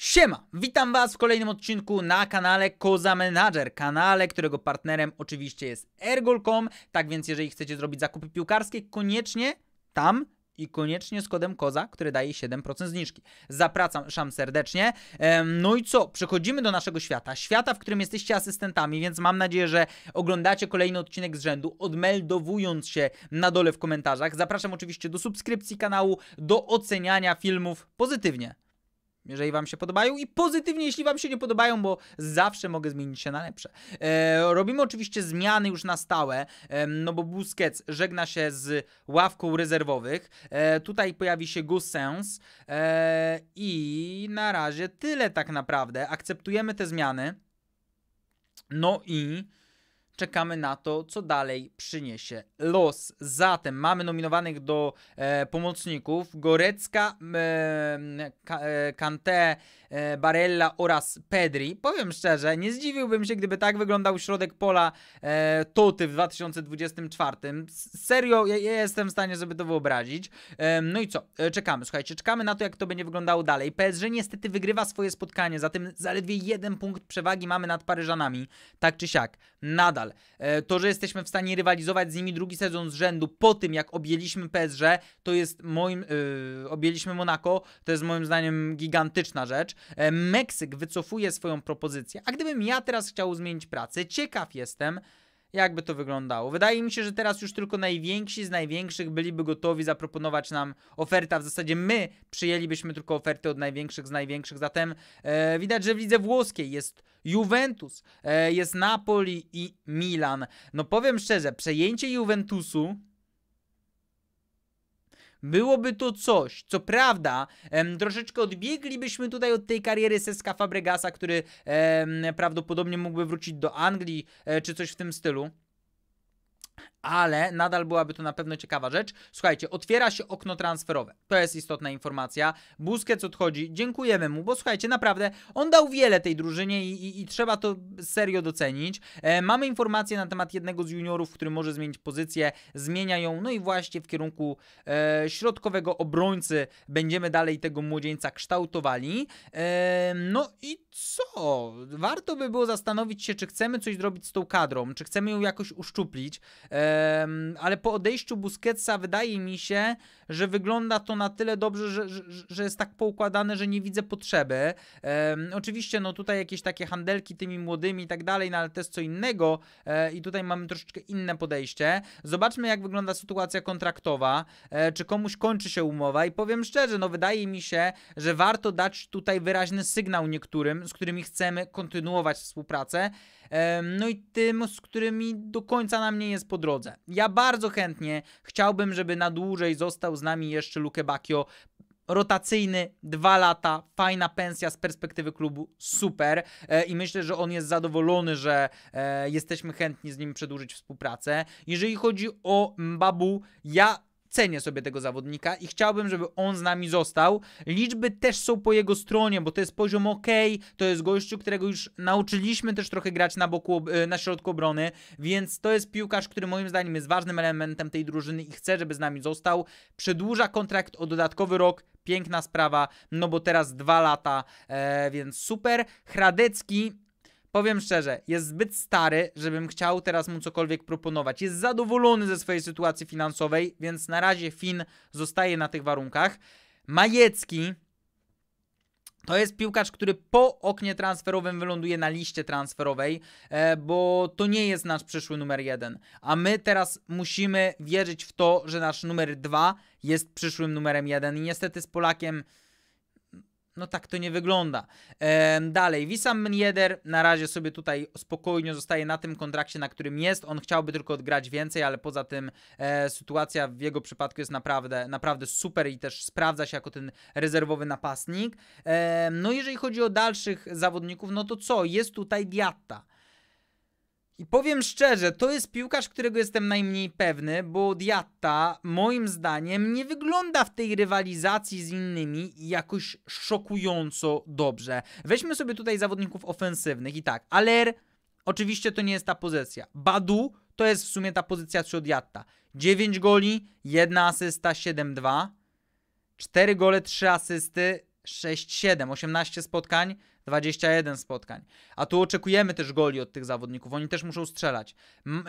Siema! Witam Was w kolejnym odcinku na kanale Koza Manager, kanale, którego partnerem oczywiście jest ergol.com, tak więc jeżeli chcecie zrobić zakupy piłkarskie, koniecznie tam i koniecznie z kodem KOZA, który daje 7% zniżki. Zapraszam serdecznie. No i co? Przechodzimy do naszego świata. Świata, w którym jesteście asystentami, więc mam nadzieję, że oglądacie kolejny odcinek z rzędu, odmeldowując się na dole w komentarzach. Zapraszam oczywiście do subskrypcji kanału, do oceniania filmów pozytywnie jeżeli Wam się podobają i pozytywnie, jeśli Wam się nie podobają, bo zawsze mogę zmienić się na lepsze. E, robimy oczywiście zmiany już na stałe, e, no bo Busquets żegna się z ławką rezerwowych. E, tutaj pojawi się Gusens e, i na razie tyle tak naprawdę. Akceptujemy te zmiany. No i czekamy na to, co dalej przyniesie los. Zatem mamy nominowanych do e, pomocników Gorecka, e, e E, Barella oraz Pedri. Powiem szczerze, nie zdziwiłbym się, gdyby tak wyglądał środek pola e, w 2024. Serio, ja, ja jestem w stanie sobie to wyobrazić. E, no i co? E, czekamy, słuchajcie, czekamy na to, jak to będzie wyglądało dalej. PSG niestety wygrywa swoje spotkanie, zatem zaledwie jeden punkt przewagi mamy nad Paryżanami, tak czy siak. Nadal. E, to, że jesteśmy w stanie rywalizować z nimi drugi sezon z rzędu po tym, jak objęliśmy PSG, to jest moim... E, objęliśmy Monako, to jest moim zdaniem gigantyczna rzecz. E, Meksyk wycofuje swoją propozycję. A gdybym ja teraz chciał zmienić pracę, ciekaw jestem, jakby to wyglądało. Wydaje mi się, że teraz już tylko najwięksi z największych byliby gotowi zaproponować nam ofertę, w zasadzie my przyjęlibyśmy tylko oferty od największych z największych. Zatem e, widać, że w lidze włoskiej jest Juventus, e, jest Napoli i Milan. No powiem szczerze, przejęcie Juventusu byłoby to coś. Co prawda, em, troszeczkę odbieglibyśmy tutaj od tej kariery Seska Fabregasa, który em, prawdopodobnie mógłby wrócić do Anglii e, czy coś w tym stylu ale nadal byłaby to na pewno ciekawa rzecz. Słuchajcie, otwiera się okno transferowe. To jest istotna informacja. Busquets odchodzi. Dziękujemy mu, bo słuchajcie, naprawdę on dał wiele tej drużynie i, i, i trzeba to serio docenić. E, mamy informacje na temat jednego z juniorów, który może zmienić pozycję. Zmienia ją, no i właśnie w kierunku e, środkowego obrońcy będziemy dalej tego młodzieńca kształtowali. E, no i co? Warto by było zastanowić się, czy chcemy coś zrobić z tą kadrą, czy chcemy ją jakoś uszczuplić ale po odejściu Busquetsa wydaje mi się, że wygląda to na tyle dobrze, że, że, że jest tak poukładane, że nie widzę potrzeby. oczywiście no tutaj jakieś takie handelki tymi młodymi i tak dalej, no ale to jest co innego e, i tutaj mamy troszeczkę inne podejście. Zobaczmy jak wygląda sytuacja kontraktowa, e, czy komuś kończy się umowa i powiem szczerze, no wydaje mi się, że warto dać tutaj wyraźny sygnał niektórym, z którymi chcemy kontynuować współpracę, no i tym, z którymi do końca nam nie jest po drodze. Ja bardzo chętnie chciałbym, żeby na dłużej został z nami jeszcze Luke Bakio, rotacyjny, dwa lata, fajna pensja z perspektywy klubu, super e, i myślę, że on jest zadowolony, że e, jesteśmy chętni z nim przedłużyć współpracę. Jeżeli chodzi o Mbabu, ja cenię sobie tego zawodnika i chciałbym, żeby on z nami został. Liczby też są po jego stronie, bo to jest poziom ok, to jest gościu, którego już nauczyliśmy też trochę grać na boku, na środku obrony, więc to jest piłkarz, który moim zdaniem jest ważnym elementem tej drużyny i chcę, żeby z nami został. Przedłuża kontrakt o dodatkowy rok, piękna sprawa, no bo teraz dwa lata, e, więc super. Hradecki Powiem szczerze, jest zbyt stary, żebym chciał teraz mu cokolwiek proponować. Jest zadowolony ze swojej sytuacji finansowej, więc na razie Fin zostaje na tych warunkach. Majecki to jest piłkarz, który po oknie transferowym wyląduje na liście transferowej, e, bo to nie jest nasz przyszły numer jeden. A my teraz musimy wierzyć w to, że nasz numer dwa jest przyszłym numerem jeden. I niestety z Polakiem no tak to nie wygląda. dalej, Wisam Mnieder na razie sobie tutaj spokojnie zostaje na tym kontrakcie, na którym jest. On chciałby tylko odgrać więcej, ale poza tym e, sytuacja w jego przypadku jest naprawdę, naprawdę super i też sprawdza się jako ten rezerwowy napastnik. E, no jeżeli chodzi o dalszych zawodników, no to co? Jest tutaj Diatta. I powiem szczerze, to jest piłkarz, którego jestem najmniej pewny, bo Diatta moim zdaniem nie wygląda w tej rywalizacji z innymi jakoś szokująco dobrze. Weźmy sobie tutaj zawodników ofensywnych i tak, Aler oczywiście to nie jest ta pozycja. Badu to jest w sumie ta pozycja 3 Diatta. 9 goli, 1 asysta, 7-2. 4 gole, 3 asysty, 6-7, 18 spotkań, 21 spotkań. A tu oczekujemy też goli od tych zawodników, oni też muszą strzelać. M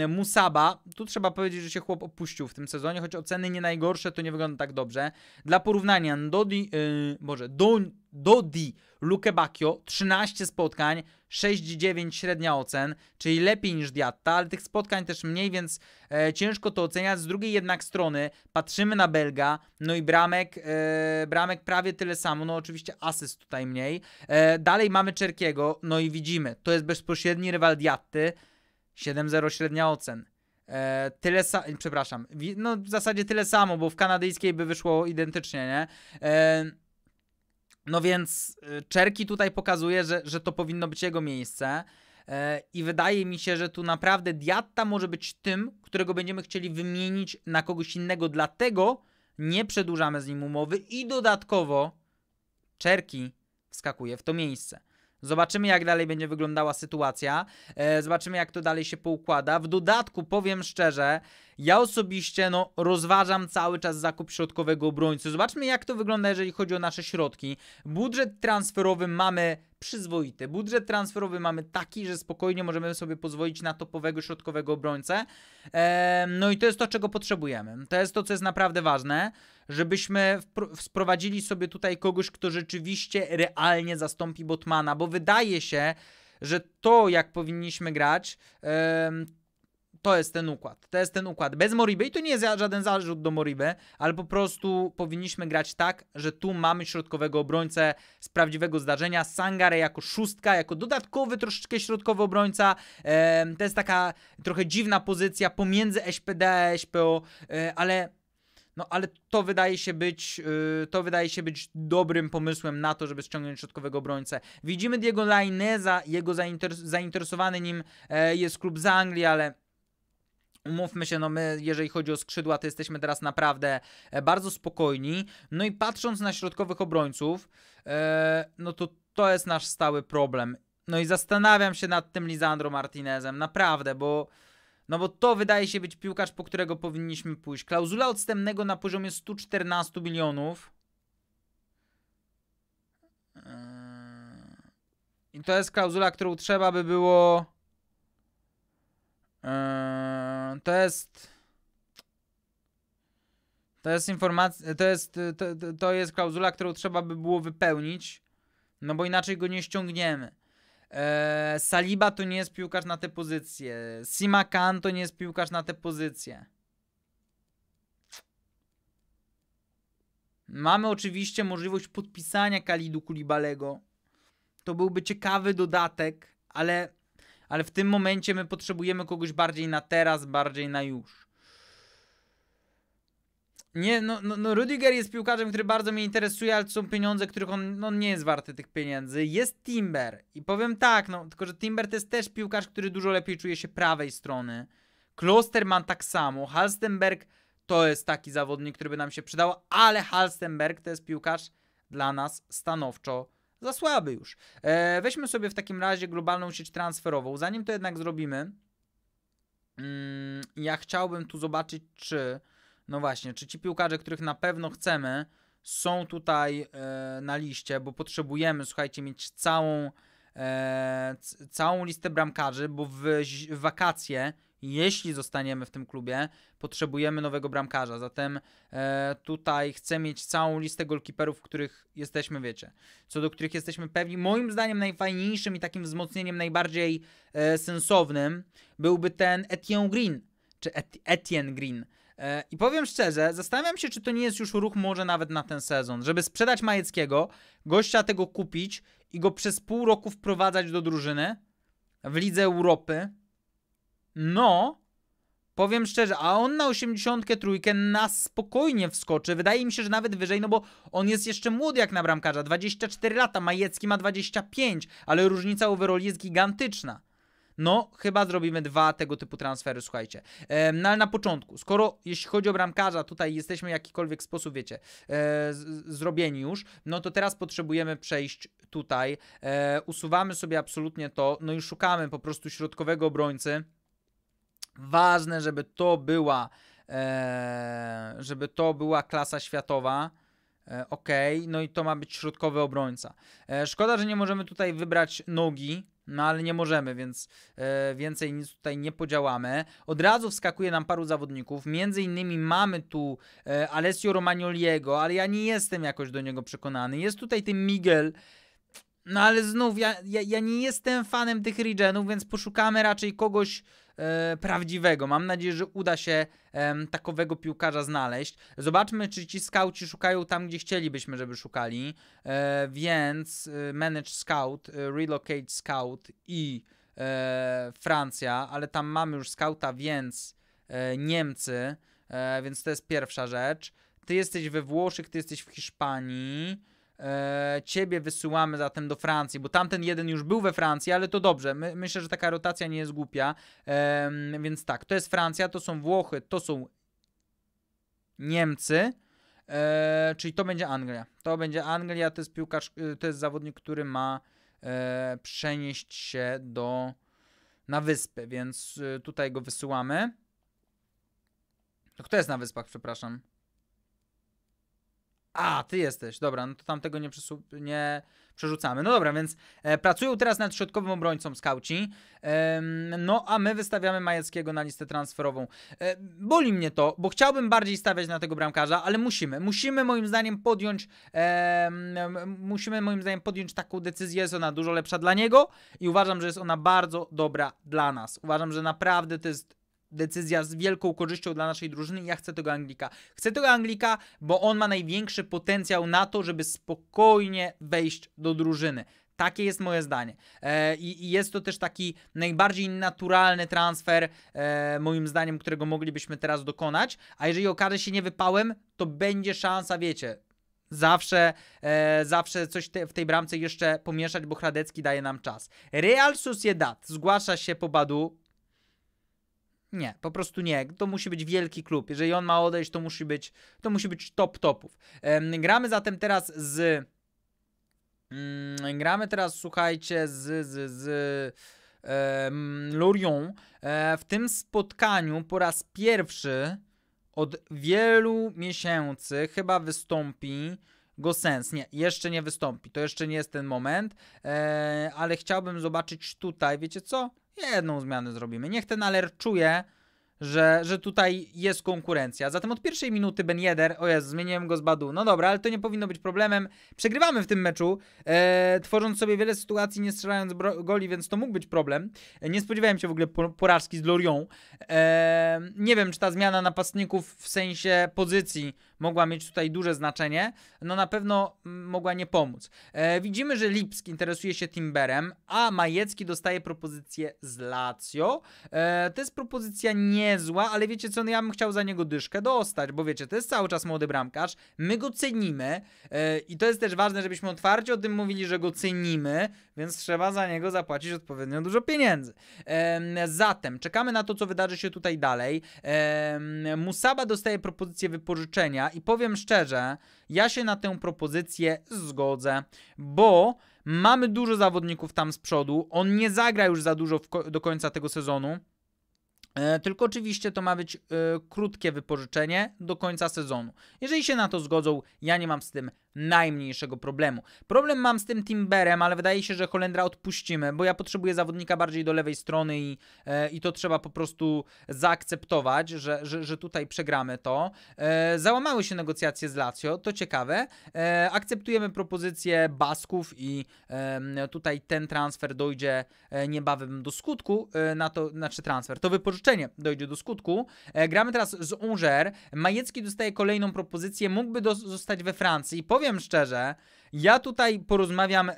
y Musaba, tu trzeba powiedzieć, że się chłop opuścił w tym sezonie, choć oceny nie najgorsze, to nie wygląda tak dobrze. Dla porównania, Ndodi, yy, Boże, Don Dodi, Luke Bacchio, 13 spotkań, 6,9 średnia ocen, czyli lepiej niż Diatta, ale tych spotkań też mniej, więc e, ciężko to oceniać. Z drugiej jednak strony patrzymy na Belga, no i bramek, e, bramek prawie tyle samo, no oczywiście asyst tutaj mniej. E, dalej mamy Czerkiego, no i widzimy, to jest bezpośredni rywal Diatty, 7,0 średnia ocen. E, tyle samo, przepraszam, no w zasadzie tyle samo, bo w kanadyjskiej by wyszło identycznie, nie? E, no więc y, Czerki tutaj pokazuje, że, że to powinno być jego miejsce. E, I wydaje mi się, że tu naprawdę Diatta może być tym, którego będziemy chcieli wymienić na kogoś innego, dlatego nie przedłużamy z nim umowy i dodatkowo Czerki wskakuje w to miejsce. Zobaczymy, jak dalej będzie wyglądała sytuacja. E, zobaczymy, jak to dalej się poukłada. W dodatku, powiem szczerze, ja osobiście no, rozważam cały czas zakup środkowego obrońcy. Zobaczmy, jak to wygląda, jeżeli chodzi o nasze środki. Budżet transferowy mamy przyzwoity. Budżet transferowy mamy taki, że spokojnie możemy sobie pozwolić na topowego środkowego obrońcę. No i to jest to, czego potrzebujemy. To jest to, co jest naprawdę ważne, żebyśmy sprowadzili sobie tutaj kogoś, kto rzeczywiście realnie zastąpi Botmana, bo wydaje się, że to, jak powinniśmy grać, to jest ten układ. To jest ten układ. Bez Moriby i to nie jest żaden zarzut do Moriby, ale po prostu powinniśmy grać tak, że tu mamy środkowego obrońcę z prawdziwego zdarzenia. Sangare jako szóstka, jako dodatkowy troszeczkę środkowy obrońca. E, to jest taka trochę dziwna pozycja pomiędzy SPD a SPO, e, ale no ale to wydaje się być yy, to wydaje się być dobrym pomysłem na to, żeby ściągnąć środkowego obrońcę. Widzimy Diego Laineza, jego zainteres zainteresowany nim e, jest klub z Anglii, ale Umówmy się, no my, jeżeli chodzi o skrzydła, to jesteśmy teraz naprawdę e, bardzo spokojni. No i patrząc na środkowych obrońców, e, no to to jest nasz stały problem. No i zastanawiam się nad tym Lisandro Martinezem, naprawdę, bo no bo to wydaje się być piłkarz, po którego powinniśmy pójść. Klauzula odstępnego na poziomie 114 milionów. E, I to jest klauzula, którą trzeba by było Yy, to jest... To jest informacja, to jest, to, to jest klauzula, którą trzeba by było wypełnić, no bo inaczej go nie ściągniemy. Eee, Saliba to nie jest piłkarz na tę pozycję. Simakan to nie jest piłkarz na tę pozycję. Mamy oczywiście możliwość podpisania Kalidu Kulibalego. To byłby ciekawy dodatek, ale ale w tym momencie my potrzebujemy kogoś bardziej na teraz, bardziej na już. Nie, no, no, no Rudiger jest piłkarzem, który bardzo mnie interesuje, ale to są pieniądze, których on, no, nie jest warty tych pieniędzy. Jest Timber i powiem tak, no, tylko że Timber to jest też piłkarz, który dużo lepiej czuje się prawej strony. Klosterman tak samo, Halstenberg to jest taki zawodnik, który by nam się przydał, ale Halstenberg to jest piłkarz dla nas stanowczo za słaby już. E, weźmy sobie w takim razie globalną sieć transferową. Zanim to jednak zrobimy, mm, ja chciałbym tu zobaczyć, czy, no właśnie, czy ci piłkarze, których na pewno chcemy, są tutaj e, na liście, bo potrzebujemy, słuchajcie, mieć całą, e, całą listę bramkarzy, bo w, w wakacje jeśli zostaniemy w tym klubie, potrzebujemy nowego bramkarza. Zatem e, tutaj chcę mieć całą listę golkiperów, których jesteśmy, wiecie, co do których jesteśmy pewni. Moim zdaniem najfajniejszym i takim wzmocnieniem najbardziej e, sensownym byłby ten Etienne Green, czy Et Etienne Green. E, I powiem szczerze, zastanawiam się, czy to nie jest już ruch może nawet na ten sezon, żeby sprzedać Majeckiego, gościa tego kupić i go przez pół roku wprowadzać do drużyny w Lidze Europy, no, powiem szczerze, a on na 83 na spokojnie wskoczy. Wydaje mi się, że nawet wyżej, no bo on jest jeszcze młody jak na bramkarza. 24 lata, Majecki ma 25, ale różnica overall jest gigantyczna. No, chyba zrobimy dwa tego typu transfery, słuchajcie. E, no ale na początku, skoro jeśli chodzi o bramkarza, tutaj jesteśmy w jakikolwiek sposób, wiecie, e, z, zrobieni już, no to teraz potrzebujemy przejść tutaj. E, usuwamy sobie absolutnie to, no i szukamy po prostu środkowego obrońcy. Ważne, żeby to była, e, żeby to była klasa światowa. E, ok, no i to ma być środkowy obrońca. E, szkoda, że nie możemy tutaj wybrać nogi, no ale nie możemy, więc więcej nic tutaj nie podziałamy. Od razu wskakuje nam paru zawodników, między innymi mamy tu Alessio Romagnoliego, ale ja nie jestem jakoś do niego przekonany. Jest tutaj ten Miguel, no ale znów ja, ja, ja nie jestem fanem tych regenów, więc poszukamy raczej kogoś E, prawdziwego. Mam nadzieję, że uda się takowego piłkarza znaleźć. Zobaczmy, czy ci skauci szukają tam, gdzie chcielibyśmy, żeby szukali. E, więc e, Manage Scout, Relocate Scout i Francja, ale tam mamy już skauta, więc Niemcy, więc to jest pierwsza rzecz. Ty jesteś we Włoszech, ty jesteś w Hiszpanii. E, ciebie wysyłamy zatem do Francji, bo tamten jeden już był we Francji, ale to dobrze. My, myślę, że taka rotacja nie jest głupia. więc tak, to jest Francja, to są Włochy, to są Niemcy. E, czyli to będzie Anglia. To będzie Anglia, to jest piłkarz, e, to jest zawodnik, który ma e, przenieść się do na wyspy, więc tutaj go wysyłamy. Kto jest na wyspach, przepraszam? A, ty jesteś, dobra, no to tamtego nie, przesu- nie przerzucamy. No dobra, więc e, pracują teraz nad środkowym obrońcą skauci, e, no a my wystawiamy Majeckiego na listę transferową. E, boli mnie to, bo chciałbym bardziej stawiać na tego bramkarza, ale musimy, musimy moim zdaniem podjąć, e, musimy moim zdaniem podjąć taką decyzję, jest ona dużo lepsza dla niego i uważam, że jest ona bardzo dobra dla nas. Uważam, że naprawdę to jest decyzja z wielką korzyścią dla naszej drużyny i ja chcę tego Anglika. Chcę tego Anglika, bo on ma największy potencjał na to, żeby spokojnie wejść do drużyny. Takie jest moje zdanie. E, I jest to też taki najbardziej naturalny transfer, e, moim zdaniem, którego moglibyśmy teraz dokonać. A jeżeli okaże się niewypałem, to będzie szansa, wiecie, Zawsze, e, zawsze coś te, w tej bramce jeszcze pomieszać, bo Hradecki daje nam czas. Real Sociedad zgłasza się po Badu. Nie, po prostu nie. To musi być wielki klub. Jeżeli on ma odejść, to musi być, to musi być top topów. Gramy zatem teraz z... Mm, gramy teraz, słuchajcie, z... z, z Lorient. W tym spotkaniu po raz pierwszy od wielu miesięcy chyba wystąpi Go Sens. Nie, jeszcze nie wystąpi. To jeszcze nie jest ten moment, e, ale chciałbym zobaczyć tutaj, wiecie co? jedną zmianę zrobimy. Niech ten aler czuje, że, że tutaj jest konkurencja. Zatem od pierwszej minuty Ben Yedder, o jest, zmieniłem go z Badu. No dobra, ale to nie powinno być problemem. Przegrywamy w tym meczu, e, tworząc sobie wiele sytuacji, nie strzelając goli, więc to mógł być problem. E, nie spodziewałem się w ogóle porażki z Lorient. E, nie wiem, czy ta zmiana napastników w sensie pozycji mogła mieć tutaj duże znaczenie. No na pewno mogła nie pomóc. E, widzimy, że Lipski interesuje się Timberem, a Majecki dostaje propozycję z Lazio. E, to jest propozycja nie niezła, ale wiecie co, no ja bym chciał za niego dyszkę dostać, bo wiecie, to jest cały czas młody bramkarz, my go cenimy yy, i to jest też ważne, żebyśmy otwarcie o tym mówili, że go cenimy, więc trzeba za niego zapłacić odpowiednio dużo pieniędzy. Yy, zatem, czekamy na to, co wydarzy się tutaj dalej. Yy, Musaba dostaje propozycję wypożyczenia i powiem szczerze, ja się na tę propozycję zgodzę, bo... Mamy dużo zawodników tam z przodu. On nie zagra już za dużo do końca tego sezonu. E, tylko oczywiście to ma być y, krótkie wypożyczenie do końca sezonu. Jeżeli się na to zgodzą, ja nie mam z tym najmniejszego problemu. Problem mam z tym Timberem, ale wydaje się, że Holendra odpuścimy, bo ja potrzebuję zawodnika bardziej do lewej strony i, e, i to trzeba po prostu zaakceptować, że, że, że tutaj przegramy to. załamały się negocjacje z Lazio, to ciekawe. akceptujemy propozycję Basków i tutaj ten transfer dojdzie niebawem do skutku, na to, znaczy transfer, to wypożyczenie dojdzie do skutku. E, gramy teraz z Unger. Majecki dostaje kolejną propozycję, mógłby zostać we Francji. Powiem szczerze, ja tutaj porozmawiam e,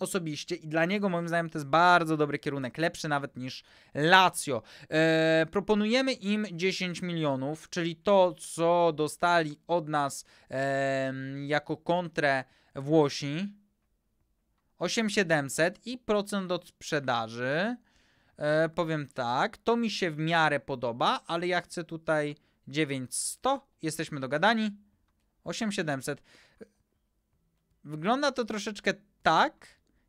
osobiście i dla niego moim zdaniem to jest bardzo dobry kierunek, lepszy nawet niż Lazio. E, proponujemy im 10 milionów, czyli to, co dostali od nas e, jako kontrę Włosi. 8700 i procent od sprzedaży. E, powiem tak, to mi się w miarę podoba, ale ja chcę tutaj 900. jesteśmy dogadani, 8700. Wygląda to troszeczkę tak,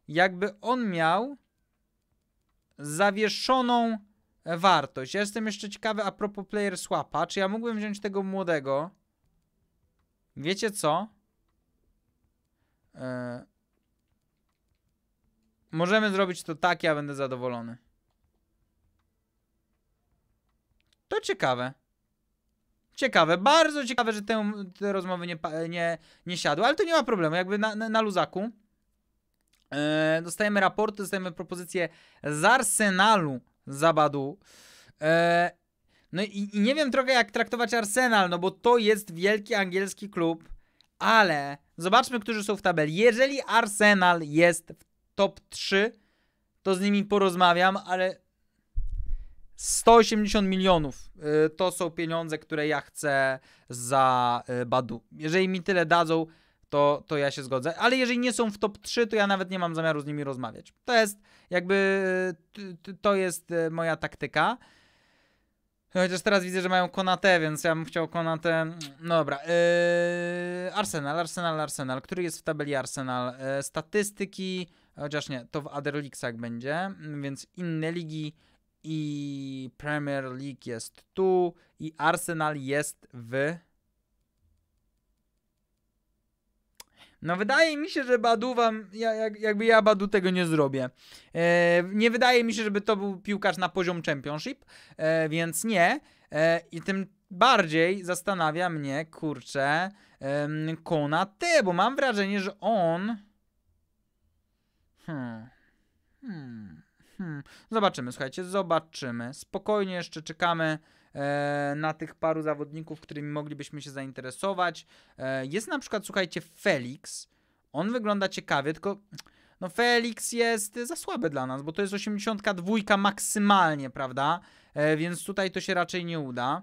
jakby on miał zawieszoną wartość. Ja jestem jeszcze ciekawy a propos player swapa, czy ja mógłbym wziąć tego młodego? Wiecie co? E, możemy zrobić to tak, ja będę zadowolony. To ciekawe. Ciekawe, bardzo ciekawe, że tę, te rozmowy nie, nie, nie siadły, ale to nie ma problemu, jakby na, na, na luzaku. E, dostajemy raporty, dostajemy propozycje z Arsenalu Zabadu. E, no i, i, nie wiem trochę jak traktować Arsenal, no bo to jest wielki angielski klub, ale zobaczmy, którzy są w tabeli. Jeżeli Arsenal jest w top 3, to z nimi porozmawiam, ale 180 milionów y, to są pieniądze, które ja chcę za y, Badu. Jeżeli mi tyle dadzą, to, to ja się zgodzę. Ale jeżeli nie są w top 3, to ja nawet nie mam zamiaru z nimi rozmawiać. To jest jakby, to jest y, moja taktyka. No, chociaż teraz widzę, że mają Konate, więc ja bym chciał Konate. No dobra. Yy, Arsenal, Arsenal, Arsenal. Który jest w tabeli Arsenal? Yy, statystyki, chociaż nie, to w Aderlixach będzie, więc inne ligi i Premier League jest tu i Arsenal jest w... No wydaje mi się, że Baduwa, ja, jak, jakby ja Badu tego nie zrobię. E, nie wydaje mi się, żeby to był piłkarz na poziom championship, e, więc nie. E, I tym bardziej zastanawia mnie, kurczę, e, T, bo mam wrażenie, że on... Hmm... Hmm... Hmm. Zobaczymy, słuchajcie, zobaczymy. Spokojnie jeszcze czekamy e, na tych paru zawodników, którymi moglibyśmy się zainteresować. E, jest na przykład, słuchajcie, Felix. On wygląda ciekawie, tylko no Felix jest za słaby dla nas, bo to jest 82 maksymalnie, prawda? E, więc tutaj to się raczej nie uda.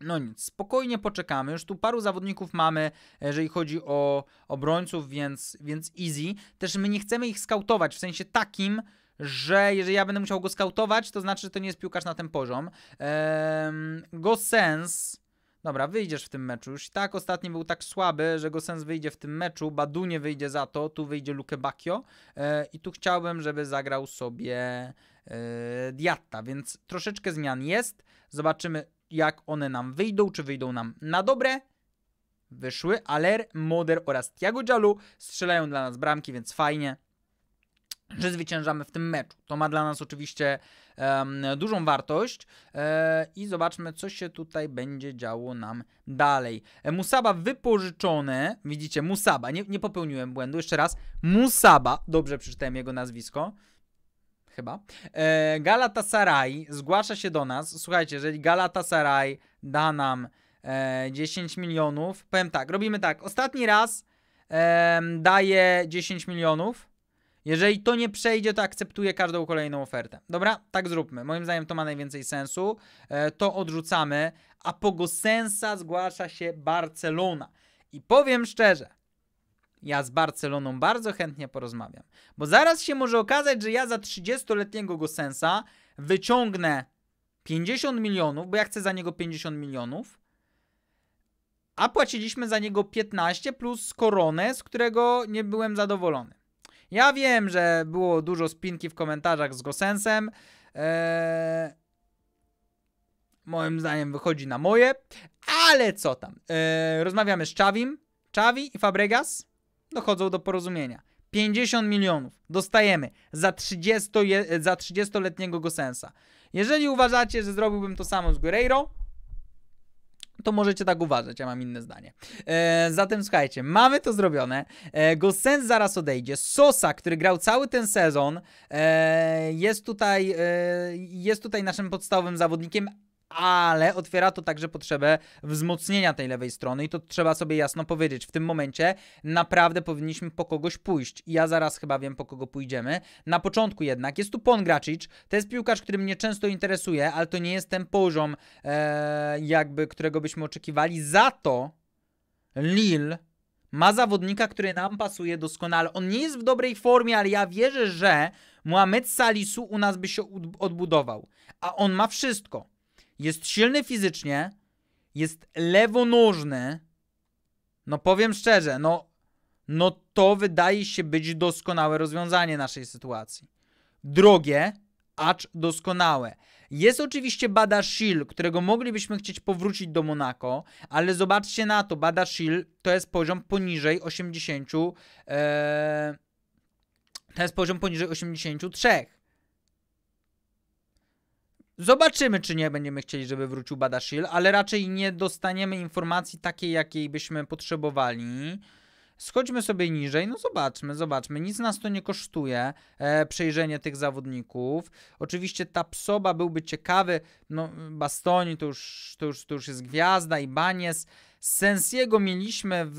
No nic, spokojnie poczekamy. Już tu paru zawodników mamy, e, jeżeli chodzi o obrońców, więc, więc easy. Też my nie chcemy ich skautować w sensie takim, że jeżeli ja będę musiał go skautować, to znaczy, że to nie jest piłkarz na ten poziom. Ehm, Gosens, dobra, wyjdziesz w tym meczu. Już tak ostatni był tak słaby, że Gosens wyjdzie w tym meczu, Badu nie wyjdzie za to, tu wyjdzie Luke Bakio e, i tu chciałbym, żeby zagrał sobie e, Diatta, więc troszeczkę zmian jest. Zobaczymy, jak one nam wyjdą, czy wyjdą nam na dobre, wyszły. Aler, Moder oraz Tiago Jalu strzelają dla nas bramki, więc fajnie że zwyciężamy w tym meczu. To ma dla nas oczywiście um, dużą wartość e, i zobaczmy, co się tutaj będzie działo nam dalej. E, Musaba wypożyczone, widzicie, Musaba, nie, nie popełniłem błędu, jeszcze raz, Musaba, dobrze przeczytałem jego nazwisko, chyba. E, Galatasaray zgłasza się do nas, słuchajcie, jeżeli Galatasaray da nam e, 10 milionów, powiem tak, robimy tak, ostatni raz e, daje 10 milionów, jeżeli to nie przejdzie, to akceptuję każdą kolejną ofertę. Dobra? Tak zróbmy. Moim zdaniem to ma najwięcej sensu. E, to odrzucamy, a po Gosensa zgłasza się Barcelona. I powiem szczerze, ja z Barceloną bardzo chętnie porozmawiam, bo zaraz się może okazać, że ja za 30-letniego Gosensa wyciągnę 50 milionów, bo ja chcę za niego 50 milionów, a płaciliśmy za niego 15 plus koronę, z którego nie byłem zadowolony. Ja wiem, że było dużo spinki w komentarzach z Gosensem. Eee, moim zdaniem wychodzi na moje, ale co tam. Eee, rozmawiamy z Czawim. Czawi i Fabregas dochodzą do porozumienia. 50 milionów dostajemy za, 30, za 30-letniego Gosensa. Jeżeli uważacie, że zrobiłbym to samo z Guerreiro, to możecie tak uważać, ja mam inne zdanie. E, zatem słuchajcie, mamy to zrobione. E, zaraz odejdzie. Sosa, który grał cały ten sezon, e, jest, tutaj, e, jest tutaj naszym podstawowym zawodnikiem, ale otwiera to także potrzebę wzmocnienia tej lewej strony i to trzeba sobie jasno powiedzieć. W tym momencie naprawdę powinniśmy po kogoś pójść. I ja zaraz chyba wiem, po kogo pójdziemy. Na początku jednak jest tu Pongracicz. To jest piłkarz, który mnie często interesuje, ale to nie jest ten poziom, e, jakby którego byśmy oczekiwali. Za to Lil ma zawodnika, który nam pasuje doskonale. On nie jest w dobrej formie, ale ja wierzę, że Mohamed Salisu u nas by się odbudował. A on ma wszystko. Jest silny fizycznie, jest lewonożny. No powiem szczerze, no, no to wydaje się być doskonałe rozwiązanie naszej sytuacji. Drogie, acz doskonałe. Jest oczywiście Badashil, którego moglibyśmy chcieć powrócić do Monako, ale zobaczcie na to, Badashil to jest poziom poniżej 80, ee, to jest poziom poniżej 83. Zobaczymy, czy nie będziemy chcieli, żeby wrócił Badashil, ale raczej nie dostaniemy informacji takiej, jakiej byśmy potrzebowali. Schodźmy sobie niżej, no zobaczmy, zobaczmy. Nic nas to nie kosztuje, e, przejrzenie tych zawodników. Oczywiście ta psoba byłby ciekawy, no Bastoni to już, to już, to już jest gwiazda i Banies. Sensiego mieliśmy w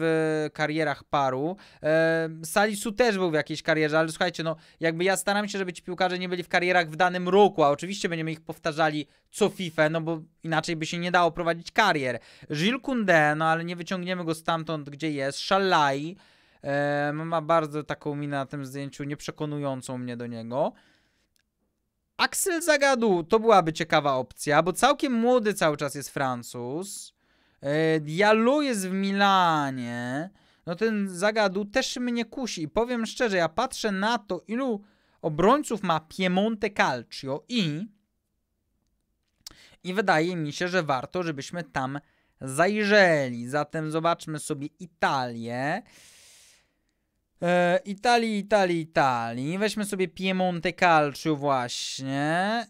karierach paru. E, Salisu też był w jakiejś karierze, ale słuchajcie, no jakby ja staram się, żeby ci piłkarze nie byli w karierach w danym roku, a oczywiście będziemy ich powtarzali co FIFA, no bo inaczej by się nie dało prowadzić karier. Gilles Koundé, no ale nie wyciągniemy go stamtąd, gdzie jest. Szalaj, e, no, ma bardzo taką minę na tym zdjęciu, nieprzekonującą mnie do niego. Axel Zagadu to byłaby ciekawa opcja, bo całkiem młody cały czas jest Francuz. E, Dialu jest w Milanie. No ten Zagadu też mnie kusi. I powiem szczerze, ja patrzę na to, ilu obrońców ma Piemonte Calcio i... I wydaje mi się, że warto, żebyśmy tam zajrzeli. Zatem zobaczmy sobie Italię. E, Italii, Italii, Italii. Weźmy sobie Piemonte Calcio właśnie.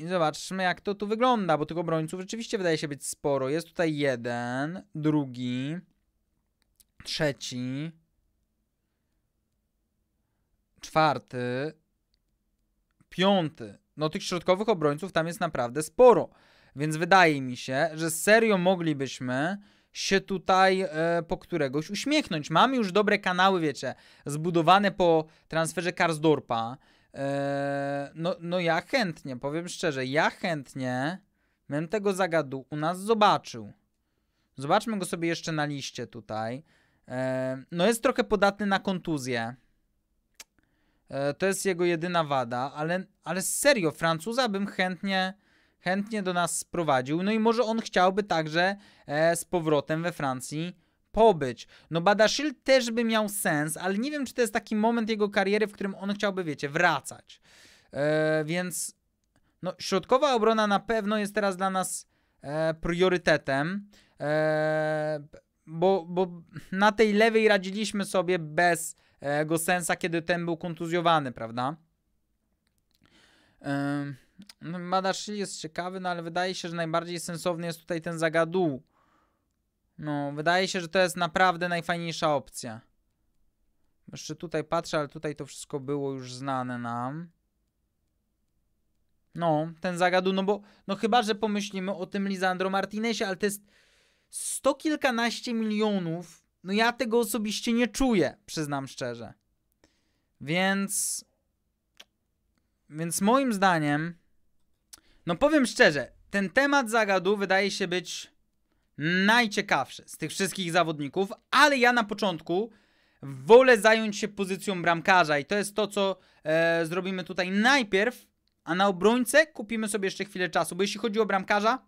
I zobaczmy, jak to tu wygląda, bo tych obrońców rzeczywiście wydaje się być sporo. Jest tutaj jeden, drugi, trzeci, czwarty, piąty. No tych środkowych obrońców tam jest naprawdę sporo. Więc wydaje mi się, że serio moglibyśmy się tutaj e, po któregoś uśmiechnąć. Mamy już dobre kanały, wiecie, zbudowane po transferze Karsdorpa. Eee, no, no ja chętnie, powiem szczerze, ja chętnie bym tego zagadu u nas zobaczył. Zobaczmy go sobie jeszcze na liście tutaj. Eee, no jest trochę podatny na kontuzję. Eee, to jest jego jedyna wada, ale, ale serio, Francuza bym chętnie, chętnie do nas sprowadził. No i może on chciałby także e, z powrotem we Francji pobyć. No Badashil też by miał sens, ale nie wiem, czy to jest taki moment jego kariery, w którym on chciałby, wiecie, wracać. E, więc no, środkowa obrona na pewno jest teraz dla nas e, priorytetem, e, bo, bo na tej lewej radziliśmy sobie bez e, go sensa, kiedy ten był kontuzjowany, prawda? No, Badashil jest ciekawy, no ale wydaje się, że najbardziej sensowny jest tutaj ten Zagadu. No, wydaje się, że to jest naprawdę najfajniejsza opcja. Jeszcze tutaj patrzę, ale tutaj to wszystko było już znane nam. No, ten zagadu, no bo, no chyba, że pomyślimy o tym Lisandro Martinezie, ale to jest sto kilkanaście milionów. No ja tego osobiście nie czuję, przyznam szczerze. Więc, więc moim zdaniem, no powiem szczerze, ten temat zagadu wydaje się być najciekawszy z tych wszystkich zawodników, ale ja na początku wolę zająć się pozycją bramkarza i to jest to, co e, zrobimy tutaj najpierw, a na obrońcę kupimy sobie jeszcze chwilę czasu, bo jeśli chodzi o bramkarza,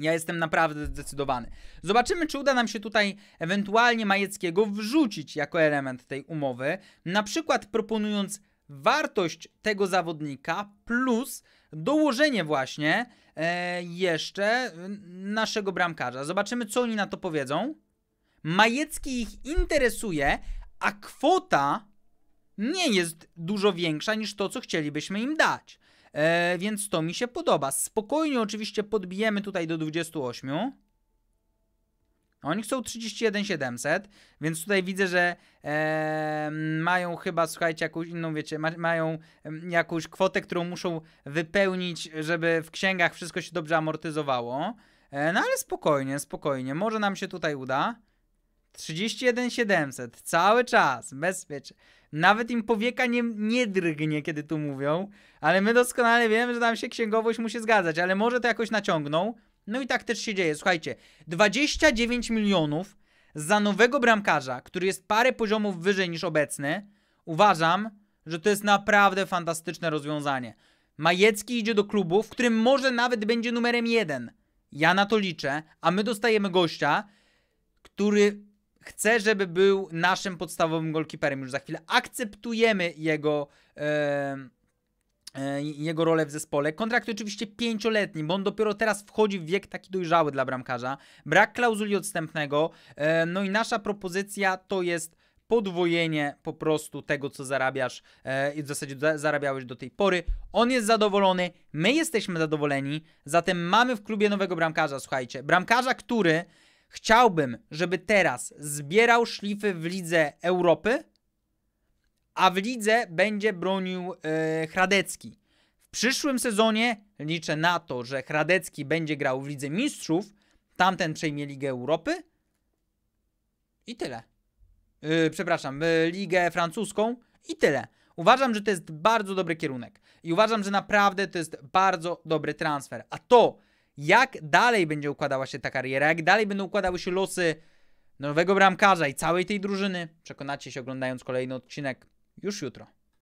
ja jestem naprawdę zdecydowany. Zobaczymy, czy uda nam się tutaj ewentualnie Majeckiego wrzucić jako element tej umowy, na przykład proponując wartość tego zawodnika plus dołożenie właśnie E, jeszcze naszego bramkarza. Zobaczymy, co oni na to powiedzą. Majecki ich interesuje, a kwota nie jest dużo większa niż to, co chcielibyśmy im dać. E, więc to mi się podoba. Spokojnie oczywiście podbijemy tutaj do 28. Oni chcą 31700, więc tutaj widzę, że e, mają chyba, słuchajcie, jakąś inną, wiecie, ma, mają jakąś kwotę, którą muszą wypełnić, żeby w księgach wszystko się dobrze amortyzowało. E, no ale spokojnie, spokojnie, może nam się tutaj uda. 31700, cały czas, bezpiecznie. Nawet im powieka nie, nie drgnie, kiedy tu mówią, ale my doskonale wiemy, że tam się księgowość musi zgadzać, ale może to jakoś naciągną. No i tak też się dzieje. Słuchajcie, 29 milionów za nowego bramkarza, który jest parę poziomów wyżej niż obecny, uważam, że to jest naprawdę fantastyczne rozwiązanie. Majecki idzie do klubu, w którym może nawet będzie numerem jeden. Ja na to liczę, a my dostajemy gościa, który chce, żeby był naszym podstawowym golkiperem już za chwilę. Akceptujemy jego. Yy E, jego rolę w zespole. Kontrakt oczywiście pięcioletni, bo on dopiero teraz wchodzi w wiek taki dojrzały dla bramkarza. Brak klauzuli odstępnego. E, no i nasza propozycja to jest podwojenie po prostu tego, co zarabiasz e, i w zasadzie zarabiałeś do tej pory. On jest zadowolony, my jesteśmy zadowoleni, zatem mamy w klubie nowego bramkarza, słuchajcie. Bramkarza, który chciałbym, żeby teraz zbierał szlify w lidze Europy, a w lidze będzie bronił e, Hradecki. W przyszłym sezonie liczę na to, że Hradecki będzie grał w Lidze Mistrzów, tamten przejmie Ligę Europy i tyle. E, przepraszam, e, Ligę Francuską i tyle. Uważam, że to jest bardzo dobry kierunek i uważam, że naprawdę to jest bardzo dobry transfer. A to, jak dalej będzie układała się ta kariera, jak dalej będą układały się losy nowego bramkarza i całej tej drużyny, przekonacie się oglądając kolejny odcinek Już jutro.